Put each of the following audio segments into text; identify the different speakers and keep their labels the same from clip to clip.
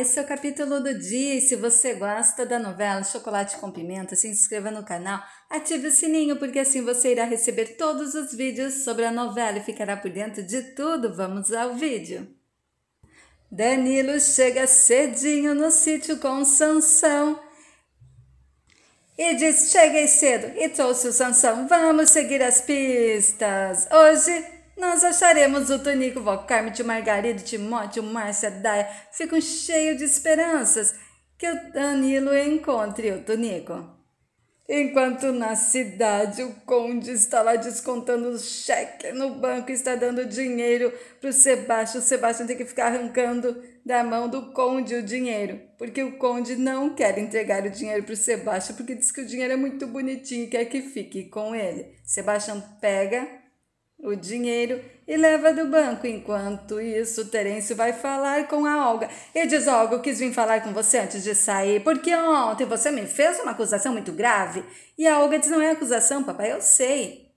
Speaker 1: esse é o capítulo do dia e se você gosta da novela Chocolate com Pimenta, se inscreva no canal, ative o sininho porque assim você irá receber todos os vídeos sobre a novela e ficará por dentro de tudo. Vamos ao vídeo. Danilo chega cedinho no sítio com Sansão e diz: "Cheguei cedo e trouxe o Sansão. Vamos seguir as pistas. Hoje nós acharemos o Tonico, O Carme, Margarido, Timóteo, Márcia, Daia. Ficam cheios de esperanças que o Danilo encontre o Tonico. Enquanto na cidade o conde está lá descontando o cheque no banco, está dando dinheiro para o Sebastião. O Sebastião tem que ficar arrancando da mão do conde o dinheiro, porque o conde não quer entregar o dinheiro para o Sebastião, porque diz que o dinheiro é muito bonitinho e quer que fique com ele. Sebastião pega o dinheiro e leva do banco. Enquanto isso, Terêncio vai falar com a Olga. E diz: Olga, eu quis vir falar com você antes de sair, porque ontem você me fez uma acusação muito grave. E a Olga diz: Não é acusação, papai, eu sei.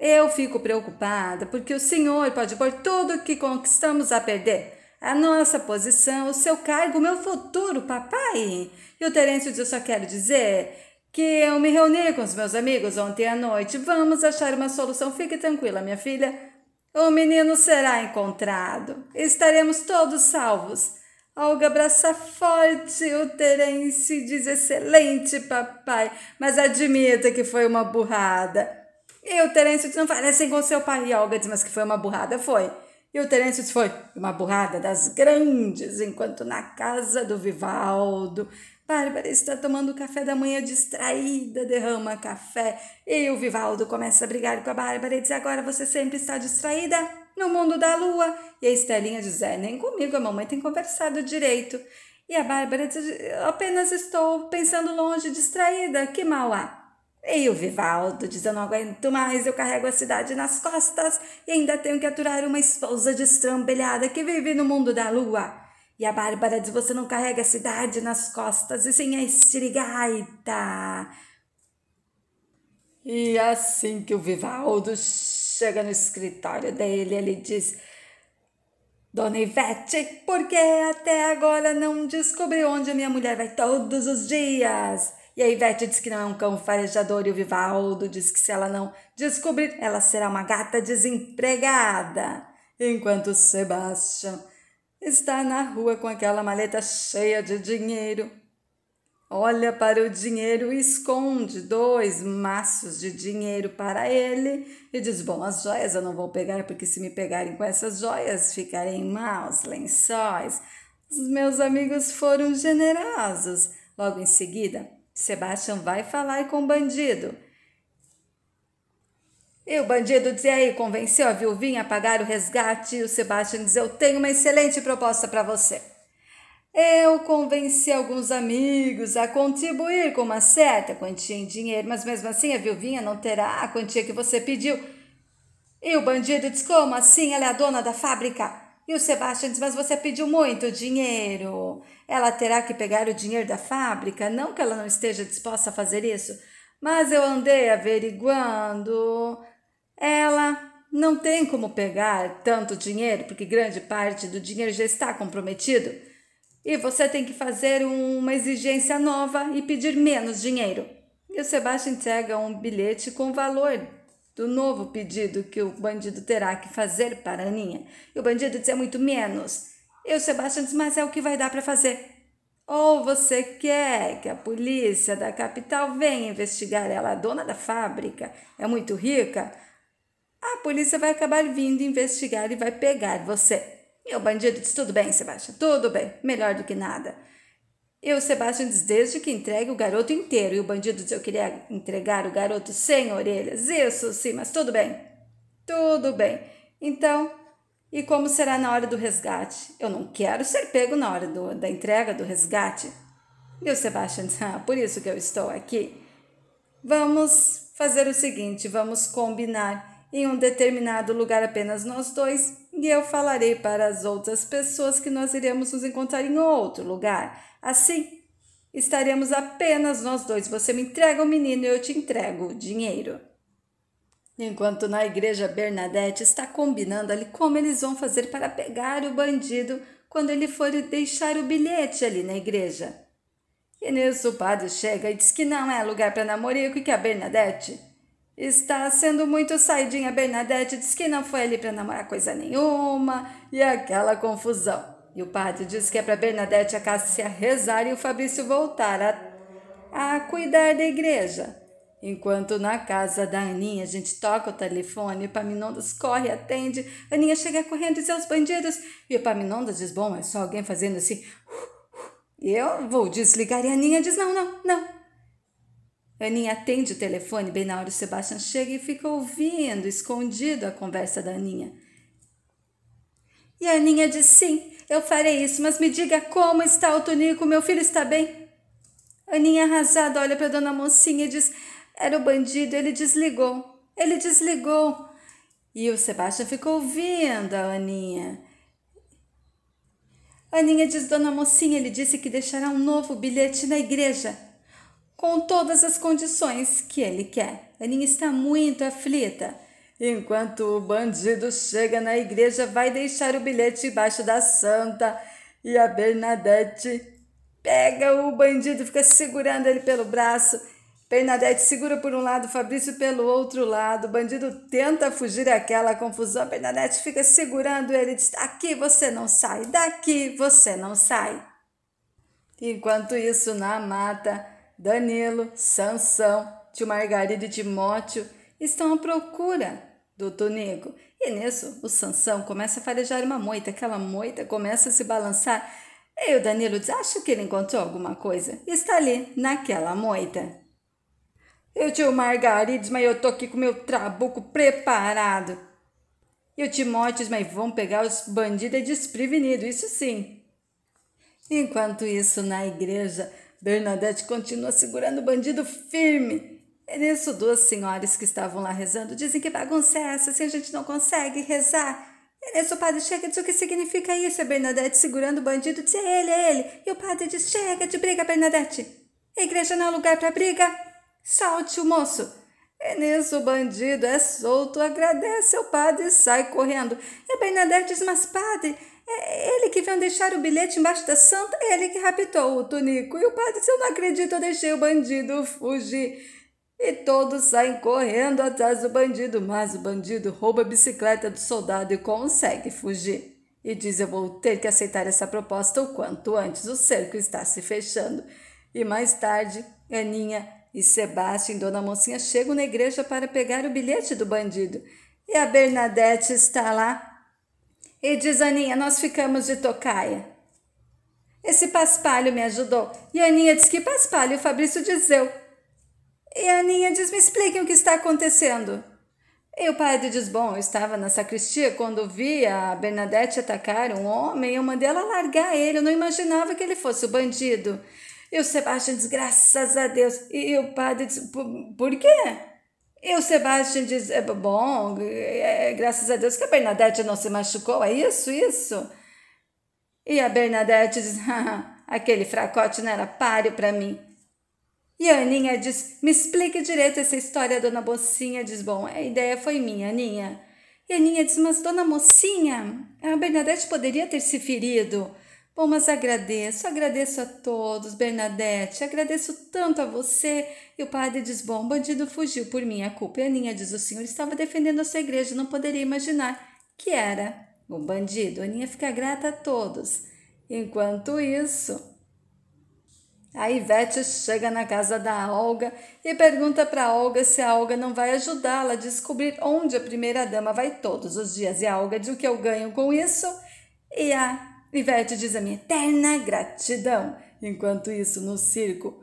Speaker 1: Eu fico preocupada porque o senhor pode pôr tudo que conquistamos a perder. A nossa posição, o seu cargo, o meu futuro, papai. E o Terêncio diz: Eu só quero dizer que eu me reuni com os meus amigos ontem à noite. Vamos achar uma solução. Fique tranquila, minha filha. O menino será encontrado. Estaremos todos salvos. Olga abraça forte o Terence e diz: Excelente, papai, mas admita que foi uma burrada. E o Terence diz: Não parecem assim com seu pai. E Olga diz: Mas que foi uma burrada? Foi. E o Terêncio foi uma burrada das grandes, enquanto na casa do Vivaldo Bárbara está tomando café da manhã distraída, derrama café. E o Vivaldo começa a brigar com a Bárbara e diz: Agora você sempre está distraída no mundo da lua. E a Estelinha diz: É, nem comigo, a mamãe tem conversado direito. E a Bárbara diz: Apenas estou pensando longe, distraída, que mal há. E o Vivaldo diz: Eu não aguento mais, eu carrego a cidade nas costas e ainda tenho que aturar uma esposa destrambelhada que vive no mundo da lua. E a Bárbara diz: Você não carrega a cidade nas costas e sem a estrigaita. E assim que o Vivaldo chega no escritório dele, ele diz: Dona Ivete, porque até agora não descobri onde a minha mulher vai todos os dias? E a Ivete diz que não é um cão farejador e o Vivaldo diz que se ela não descobrir, ela será uma gata desempregada. Enquanto Sebastião está na rua com aquela maleta cheia de dinheiro. Olha para o dinheiro e esconde dois maços de dinheiro para ele e diz: Bom, as joias eu não vou pegar, porque se me pegarem com essas joias, ficarem maus lençóis. Os meus amigos foram generosos. Logo em seguida, Sebastian vai falar com o bandido e o bandido dizia aí, convenceu a viuvinha a pagar o resgate e o Sebastian diz: eu tenho uma excelente proposta para você. Eu convenci alguns amigos a contribuir com uma certa quantia em dinheiro, mas mesmo assim a viuvinha não terá a quantia que você pediu. E o bandido diz: Como assim? Ela é a dona da fábrica. E o Sebastião diz: Mas você pediu muito dinheiro. Ela terá que pegar o dinheiro da fábrica. Não que ela não esteja disposta a fazer isso, mas eu andei averiguando ela não tem como pegar tanto dinheiro, porque grande parte do dinheiro já está comprometido. E você tem que fazer uma exigência nova e pedir menos dinheiro. E o Sebastian entrega um bilhete com o valor do novo pedido que o bandido terá que fazer para a Aninha. E o bandido diz é muito menos. E o Sebastian diz, mas é o que vai dar para fazer. Ou você quer que a polícia da capital venha investigar ela, a dona da fábrica, é muito rica, a polícia vai acabar vindo investigar e vai pegar você. E o bandido diz: Tudo bem, Sebastião, tudo bem, melhor do que nada. E o Sebastião diz: Desde que entregue o garoto inteiro. E o bandido diz: Eu queria entregar o garoto sem orelhas. Isso sim, mas tudo bem. Tudo bem. Então, e como será na hora do resgate? Eu não quero ser pego na hora do, da entrega do resgate. E o Sebastião diz: Ah, por isso que eu estou aqui. Vamos fazer o seguinte: vamos combinar em um determinado lugar apenas nós dois, e eu falarei para as outras pessoas que nós iremos nos encontrar em outro lugar. Assim, estaremos apenas nós dois. Você me entrega o menino e eu te entrego o dinheiro. Enquanto na igreja Bernadette está combinando ali como eles vão fazer para pegar o bandido quando ele for deixar o bilhete ali na igreja. E nisso o padre chega e diz que não é lugar para namorico e que a Bernadette Está sendo muito saidinha, Bernadette diz que não foi ali para namorar coisa nenhuma e aquela confusão. E o padre diz que é para Bernadette a Cássia rezar e o Fabrício voltar a, a cuidar da igreja. Enquanto na casa da Aninha a gente toca o telefone, o Paminondas corre, atende. Aninha chega correndo e seus bandidos. E o Paminondas diz: Bom, é só alguém fazendo assim. Eu vou desligar. E a Aninha diz: Não, não, não, Aninha atende o telefone bem na hora o Sebastian chega e fica ouvindo, escondido, a conversa da Aninha. E a Aninha diz: Sim, eu farei isso, mas me diga como está o Tonico, meu filho está bem? Aninha arrasada olha para a dona mocinha e diz: Era o bandido, ele desligou, ele desligou. E o Sebastião ficou ouvindo a Aninha. Aninha diz: Dona mocinha, ele disse que deixará um novo bilhete na igreja com todas as condições que ele quer. Aninha está muito aflita. Enquanto o bandido chega na igreja, vai deixar o bilhete embaixo da santa e a Bernadette pega o bandido, fica segurando ele pelo braço. Bernadette segura por um lado, Fabrício pelo outro lado. O bandido tenta fugir daquela confusão. Bernadette fica segurando ele, e diz: "Aqui você não sai, daqui você não sai". Enquanto isso, na mata, Danilo, Sansão, tio Margarido e Timóteo estão à procura do Tonico. E nisso, o Sansão começa a farejar uma moita, aquela moita começa a se balançar. E o Danilo diz: Acho que ele encontrou alguma coisa. E está ali, naquela moita. E o tio Margarido diz: Mas eu estou aqui com meu trabuco preparado. E o Timóteo diz: Mas vão pegar os bandidos desprevenidos, isso sim. Enquanto isso, na igreja, Bernadette continua segurando o bandido firme. E é nisso, duas senhoras que estavam lá rezando dizem que bagunça é essa se a gente não consegue rezar. E é nisso, o padre chega e diz o que significa isso. É Bernadette segurando o bandido diz: é ele, é ele. E o padre diz: chega de briga, Bernadette. A igreja não é lugar para briga. Salte o moço. E é nisso, o bandido é solto, agradece ao padre e sai correndo. E Bernadette diz: mas padre é ele que veio deixar o bilhete embaixo da santa, é ele que raptou o Tonico. E o padre disse: Eu não acredito, eu deixei o bandido fugir. E todos saem correndo atrás do bandido, mas o bandido rouba a bicicleta do soldado e consegue fugir. E diz: Eu vou ter que aceitar essa proposta o quanto antes, o cerco está se fechando. E mais tarde, Aninha e Sebastião e Dona Mocinha chegam na igreja para pegar o bilhete do bandido. E a Bernadette está lá e diz Aninha, nós ficamos de tocaia. Esse paspalho me ajudou. E a Aninha diz que paspalho, o Fabrício diz eu. E a Aninha diz, me expliquem o que está acontecendo. E o padre diz, bom, eu estava na sacristia quando vi a Bernadette atacar um homem, eu mandei ela largar ele, eu não imaginava que ele fosse o bandido. E o Sebastião diz, graças a Deus. E o padre diz, por quê? E o Sebastian diz: é bom, é, graças a Deus que a Bernadette não se machucou, é isso, isso. E a Bernadette diz: aquele fracote não era páreo para mim. E a Aninha diz: me explique direito essa história, dona Mocinha. Diz: bom, a ideia foi minha, Aninha. E a Aninha diz: mas dona Mocinha, a Bernadette poderia ter se ferido. Bom, mas agradeço, agradeço a todos, Bernadette, agradeço tanto a você. E o padre diz: Bom, o bandido fugiu por é minha culpa. E Aninha diz: O senhor estava defendendo a sua igreja, não poderia imaginar que era um bandido. Aninha fica grata a todos. Enquanto isso, a Ivete chega na casa da Olga e pergunta para Olga se a Olga não vai ajudá-la a descobrir onde a primeira dama vai todos os dias. E a Olga diz: O que eu ganho com isso? E a Ivete diz a minha eterna gratidão. Enquanto isso, no circo,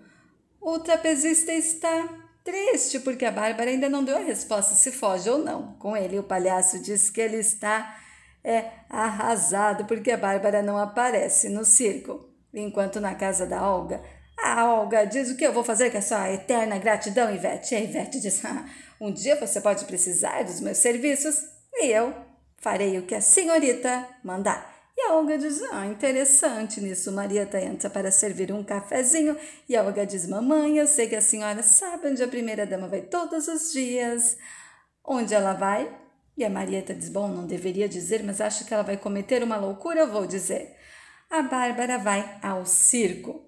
Speaker 1: o trapezista está triste porque a Bárbara ainda não deu a resposta se foge ou não. Com ele, o palhaço diz que ele está é arrasado porque a Bárbara não aparece no circo. Enquanto na casa da Olga, a Olga diz: O que eu vou fazer com sua eterna gratidão, Ivete? E a Ivete diz: ah, Um dia você pode precisar dos meus serviços e eu farei o que a senhorita mandar. E a Olga diz: Ah, interessante nisso. Marieta tá entra para servir um cafezinho e a Olga diz: Mamãe, eu sei que a senhora sabe onde a primeira-dama vai todos os dias. Onde ela vai? E a Marieta diz: Bom, não deveria dizer, mas acho que ela vai cometer uma loucura, eu vou dizer. A Bárbara vai ao circo.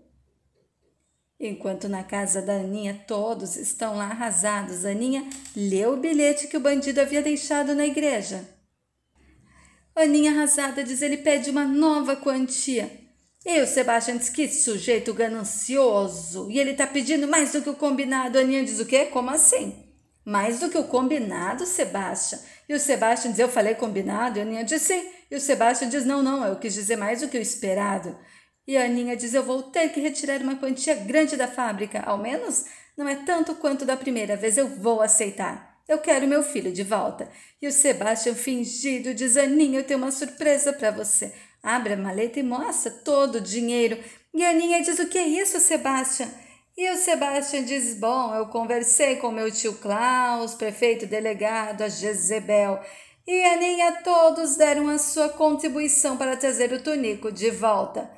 Speaker 1: Enquanto na casa da Aninha todos estão lá arrasados, Aninha leu o bilhete que o bandido havia deixado na igreja. Aninha arrasada diz ele pede uma nova quantia. E o Sebastião diz que sujeito ganancioso. E ele tá pedindo mais do que o combinado. Aninha diz o quê? Como assim? Mais do que o combinado, Sebastião. E o Sebastião diz, eu falei combinado? E a Aninha diz sim. E o Sebastião diz, não, não, eu quis dizer mais do que o esperado. E a Aninha diz, eu vou ter que retirar uma quantia grande da fábrica. Ao menos não é tanto quanto da primeira vez, eu vou aceitar. Eu quero meu filho de volta. E o Sebastian fingido diz: Aninha, eu tenho uma surpresa para você. Abre a maleta e mostra todo o dinheiro. E a Aninha diz: O que é isso, Sebastian? E o Sebastian diz: Bom, eu conversei com meu tio Klaus, prefeito delegado, a Jezebel. E a Aninha, todos deram a sua contribuição para trazer o Tonico de volta.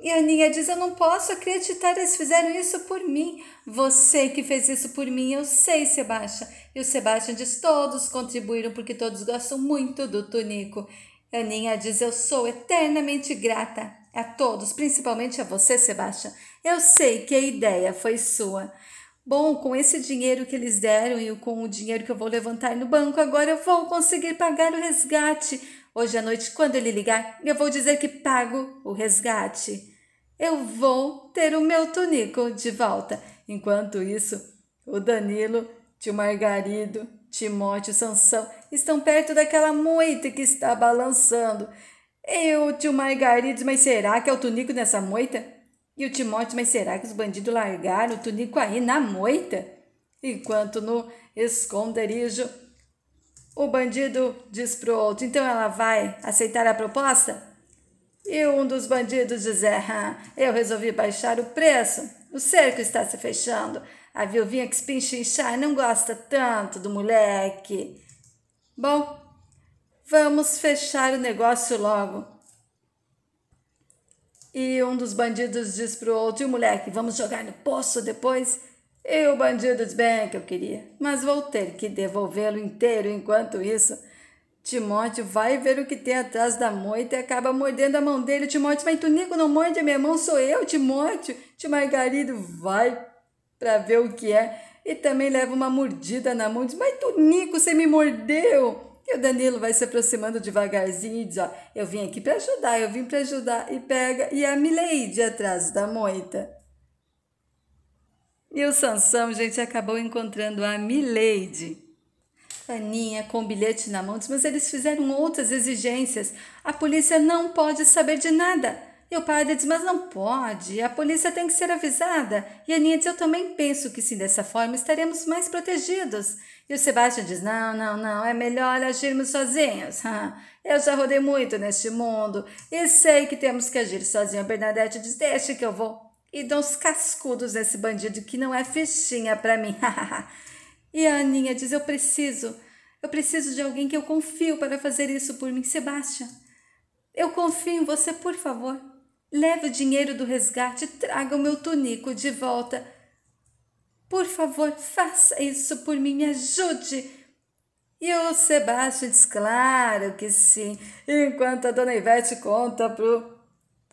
Speaker 1: E a Aninha diz: Eu não posso acreditar, eles fizeram isso por mim. Você que fez isso por mim, eu sei, Sebastião. E o Sebastião diz: Todos contribuíram porque todos gostam muito do tunico A Aninha diz: Eu sou eternamente grata a todos, principalmente a você, Sebastião. Eu sei que a ideia foi sua. Bom, com esse dinheiro que eles deram e com o dinheiro que eu vou levantar no banco, agora eu vou conseguir pagar o resgate Hoje à noite, quando ele ligar, eu vou dizer que pago o resgate. Eu vou ter o meu tonico de volta. Enquanto isso, o Danilo, tio Margarido, Timóteo, Sansão estão perto daquela moita que está balançando. Eu, tio Margarido, mas será que é o tunico nessa moita? E o Timóteo, mas será que os bandidos largaram o tunico aí na moita? Enquanto no esconderijo o bandido diz para o outro: Então ela vai aceitar a proposta? E um dos bandidos diz: é, Eu resolvi baixar o preço. O cerco está se fechando. A viuvinha que se pinchinchar não gosta tanto do moleque. Bom, vamos fechar o negócio logo. E um dos bandidos diz pro outro: e o moleque, vamos jogar no poço depois? E o bandido de bem que eu queria, mas vou ter que devolvê-lo inteiro enquanto isso. Timóteo vai ver o que tem atrás da moita e acaba mordendo a mão dele. Timóteo, mas Tunico não morde a minha mão, sou eu, Timóteo. Tio Margarido vai para ver o que é e também leva uma mordida na mão. Diz, mas Tunico, você me mordeu. E o Danilo vai se aproximando devagarzinho e diz: Ó, eu vim aqui para ajudar, eu vim para ajudar. E pega, e é a Milady atrás da moita. E o Sansão, gente, acabou encontrando a Milady. Aninha, com o bilhete na mão, diz, mas eles fizeram outras exigências. A polícia não pode saber de nada. E o padre diz, mas não pode, a polícia tem que ser avisada. E Aninha diz, eu também penso que sim, dessa forma estaremos mais protegidos. E o Sebastião diz, não, não, não, é melhor agirmos sozinhos. eu já rodei muito neste mundo e sei que temos que agir sozinho. A Bernadette diz, deixe que eu vou e dou uns cascudos nesse bandido que não é fichinha para mim. e a Aninha diz: Eu preciso, eu preciso de alguém que eu confio para fazer isso por mim. Sebastião, eu confio em você, por favor. Leve o dinheiro do resgate, traga o meu tunico de volta. Por favor, faça isso por mim, me ajude. E o Sebastião diz: Claro que sim. Enquanto a dona Ivete conta pro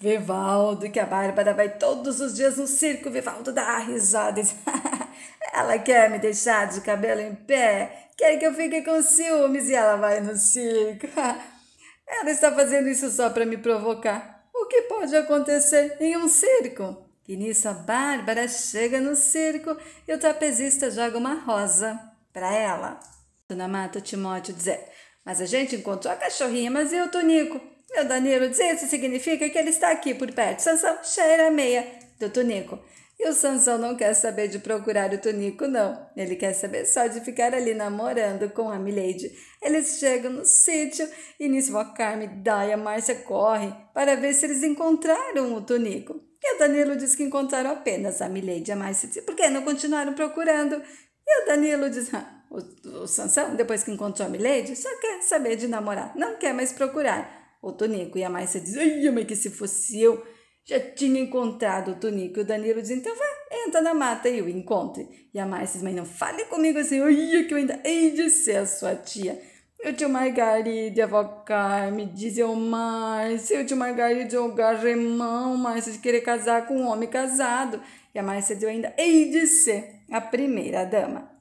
Speaker 1: Vivaldo, que a Bárbara vai todos os dias no circo, Vivaldo dá risadas. ela quer me deixar de cabelo em pé, quer que eu fique com ciúmes e ela vai no circo. ela está fazendo isso só para me provocar. O que pode acontecer em um circo? E nisso a Bárbara chega no circo e o trapezista joga uma rosa para ela. Dona Mata Timóteo dizer: é, Mas a gente encontrou a cachorrinha, mas e o Tonico? Meu Danilo diz isso significa que ele está aqui por perto. Sansão cheira a meia do Tunico. E o Sansão não quer saber de procurar o Tunico, não. Ele quer saber só de ficar ali namorando com a Milady. Eles chegam no sítio e nisso a Carmen, dá e a Márcia correm para ver se eles encontraram o Tunico. E o Danilo diz que encontraram apenas a Milady e a Márcia. Diz, por que não continuaram procurando? E o Danilo diz, ah, o, o Sansão, depois que encontrou a Milady, só quer saber de namorar, não quer mais procurar o Tonico. E a Márcia diz: Ai, mãe, que se fosse eu, já tinha encontrado o Tonico. E o Danilo diz: Então vai, entra na mata e eu encontre. E a Márcia diz: Mas não fale comigo assim, ai, é que eu ainda hei de ser a sua tia. Eu tio Margaride, a avó Carme, diz eu, Márcia, eu tio Margaride, o garremão, Márcia, de querer casar com um homem casado. E a Márcia diz, eu ainda hei de ser a primeira dama.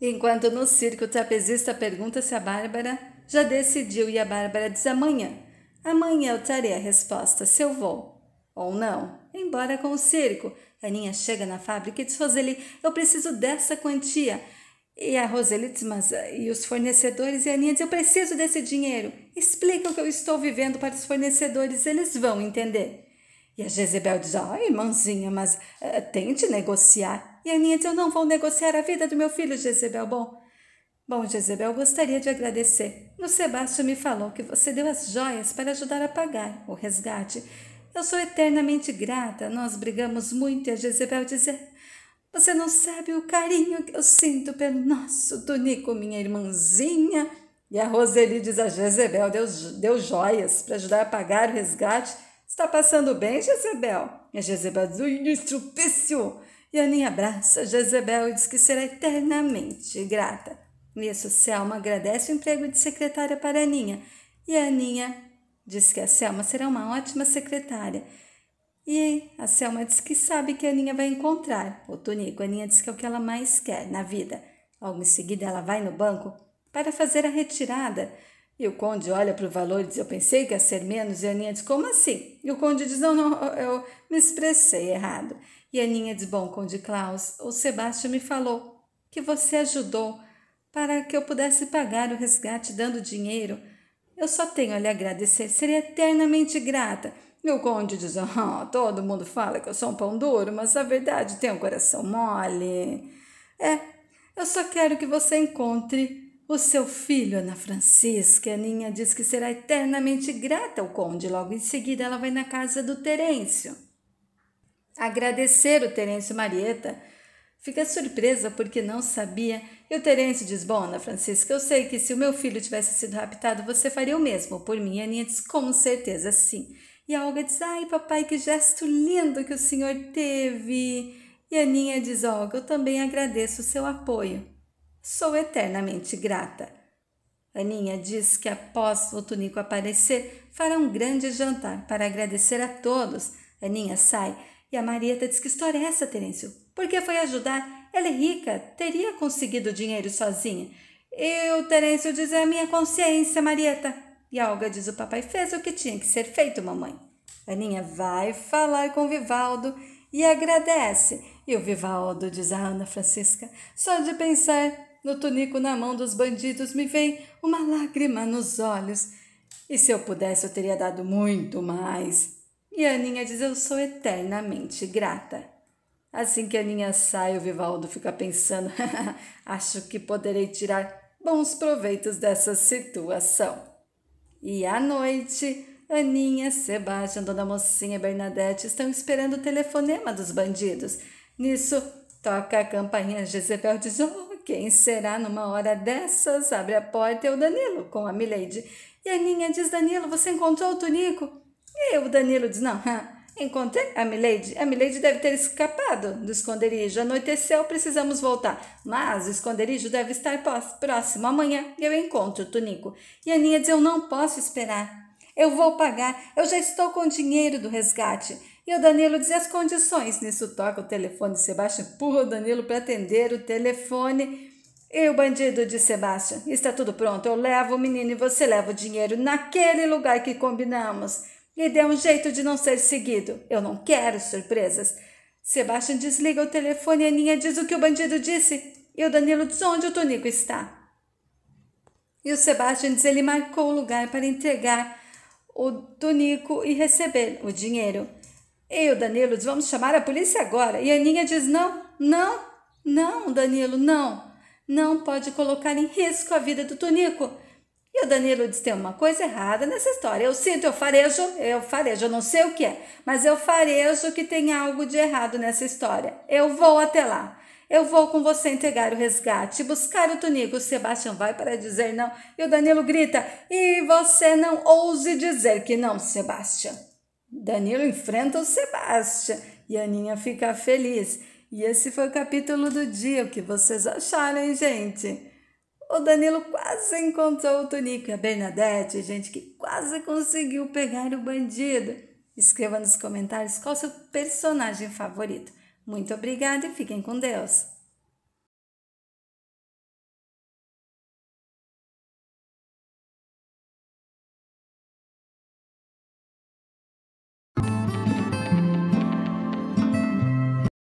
Speaker 1: Enquanto no circo o trapezista pergunta se a Bárbara já decidiu e a Bárbara diz amanhã. Amanhã eu trarei a resposta se eu vou ou não. Embora com o circo. Aninha chega na fábrica e diz: Roseli, eu preciso dessa quantia. E a Roseli diz: Mas e os fornecedores? E a Aninha diz: Eu preciso desse dinheiro. Explica o que eu estou vivendo para os fornecedores, eles vão entender. E a Jezebel diz: Ah, oh, irmãzinha, mas uh, tente negociar. E a Aninha diz: Eu não vou negociar a vida do meu filho, Jezebel. Bom, bom, Jezebel, gostaria de agradecer no Sebastião me falou que você deu as joias para ajudar a pagar o resgate. Eu sou eternamente grata. Nós brigamos muito e a Jezebel dizia: Você não sabe o carinho que eu sinto pelo nosso Tonico, minha irmãzinha. E a Roseli diz a Jezebel: Deu, deu joias para ajudar a pagar o resgate. Está passando bem, Jezebel? E a Jezebel diz: Ui, E a Aninha abraça a Jezebel e diz que será eternamente grata. Nisso, Selma agradece o emprego de secretária para Aninha e a Aninha diz que a Selma será uma ótima secretária. E a Selma diz que sabe que a Aninha vai encontrar o Tonico. A Aninha diz que é o que ela mais quer na vida. Logo em seguida, ela vai no banco para fazer a retirada. E o Conde olha para o valor e diz: Eu pensei que ia ser menos. E a Aninha diz: Como assim? E o Conde diz: Não, não, eu me expressei errado. E a Aninha diz: Bom, Conde Klaus, o Sebastião me falou que você ajudou para que eu pudesse pagar o resgate dando dinheiro. Eu só tenho a lhe agradecer, Seria eternamente grata. Meu conde diz: oh, todo mundo fala que eu sou um pão duro, mas a verdade tem um coração mole. É, eu só quero que você encontre o seu filho, Ana Francisca. Aninha diz que será eternamente grata ao conde. Logo em seguida, ela vai na casa do Terêncio. Agradecer o Terêncio Marieta Fica surpresa porque não sabia. E o Terêncio diz: Ana Francisca, eu sei que se o meu filho tivesse sido raptado, você faria o mesmo. Por mim, a Aninha diz: Com certeza, sim. E a Olga diz: Ai, papai, que gesto lindo que o senhor teve. E a Aninha diz: Olga, eu também agradeço o seu apoio. Sou eternamente grata. Aninha diz que após o Tunico aparecer, fará um grande jantar para agradecer a todos. Aninha sai e a Marieta diz: Que história é essa, Terêncio? porque foi ajudar. Ela é rica, teria conseguido dinheiro sozinha. Eu, Terêncio, diz é a minha consciência, Marieta. E Alga diz: o papai fez o que tinha que ser feito, mamãe. Aninha vai falar com Vivaldo e agradece. E o Vivaldo diz a Ana Francisca: só de pensar no tunico na mão dos bandidos me vem uma lágrima nos olhos. E se eu pudesse, eu teria dado muito mais. E a Aninha diz: eu sou eternamente grata. Assim que a Aninha sai, o Vivaldo fica pensando: acho que poderei tirar bons proveitos dessa situação. E à noite, Aninha, Sebastião, Dona Mocinha e Bernadette estão esperando o telefonema dos bandidos. Nisso, toca a campainha. Jezebel diz: oh, quem será numa hora dessas? Abre a porta, é o Danilo com a Milady. E a Aninha diz: Danilo, você encontrou o Tonico? E o Danilo diz: não. Encontrei a Milady. A Milady deve ter escapado do esconderijo. Anoiteceu, precisamos voltar. Mas o esconderijo deve estar próximo. Amanhã eu encontro o Tunico. E a Nia diz: Eu não posso esperar. Eu vou pagar. Eu já estou com o dinheiro do resgate. E o Danilo diz as condições. Nisso toca o telefone. Sebastião empurra o Danilo para atender o telefone. E o bandido diz: Sebastião, está tudo pronto. Eu levo o menino e você leva o dinheiro naquele lugar que combinamos. E dê um jeito de não ser seguido. Eu não quero surpresas. Sebastian desliga o telefone e Aninha diz o que o bandido disse. E o Danilo diz onde o Tonico está. E o Sebastian diz ele marcou o lugar para entregar o Tonico e receber o dinheiro. E o Danilo diz vamos chamar a polícia agora. E a Aninha diz não, não, não, Danilo, não. Não pode colocar em risco a vida do Tonico. E o Danilo diz: tem uma coisa errada nessa história. Eu sinto, eu farejo, eu farejo, eu não sei o que é, mas eu farejo que tem algo de errado nessa história. Eu vou até lá. Eu vou com você entregar o resgate, buscar o Tonico. O Sebastião vai para dizer não. E o Danilo grita: E você não ouse dizer que não, Sebastião. Danilo enfrenta o Sebastião e a Aninha fica feliz. E esse foi o capítulo do dia. O que vocês acharam, hein, gente? O Danilo quase encontrou o Tonico e a Bernadette, gente que quase conseguiu pegar o bandido. Escreva nos comentários qual seu personagem favorito. Muito obrigada e fiquem com Deus!